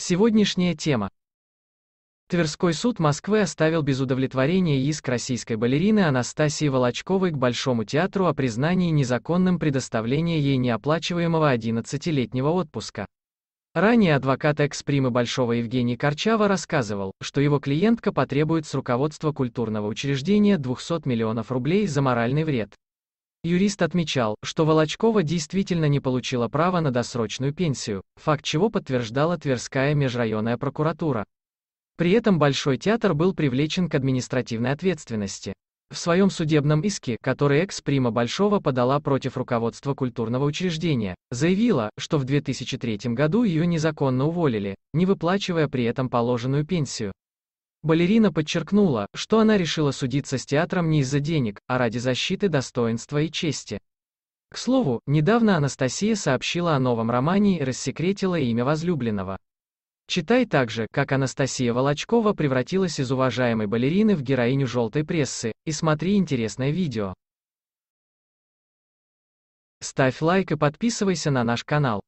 Сегодняшняя тема. Тверской суд Москвы оставил без удовлетворения иск российской балерины Анастасии Волочковой к Большому театру о признании незаконным предоставления ей неоплачиваемого 11-летнего отпуска. Ранее адвокат экс-примы Большого Евгений Корчава рассказывал, что его клиентка потребует с руководства культурного учреждения 200 миллионов рублей за моральный вред. Юрист отмечал, что Волочкова действительно не получила права на досрочную пенсию, факт чего подтверждала Тверская межрайонная прокуратура. При этом Большой театр был привлечен к административной ответственности. В своем судебном иске, который экс-прима Большого подала против руководства культурного учреждения, заявила, что в 2003 году ее незаконно уволили, не выплачивая при этом положенную пенсию. Балерина подчеркнула, что она решила судиться с театром не из-за денег, а ради защиты достоинства и чести. К слову, недавно Анастасия сообщила о новом романе и рассекретила имя возлюбленного. Читай также, как Анастасия Волочкова превратилась из уважаемой балерины в героиню желтой прессы, и смотри интересное видео. Ставь лайк и подписывайся на наш канал.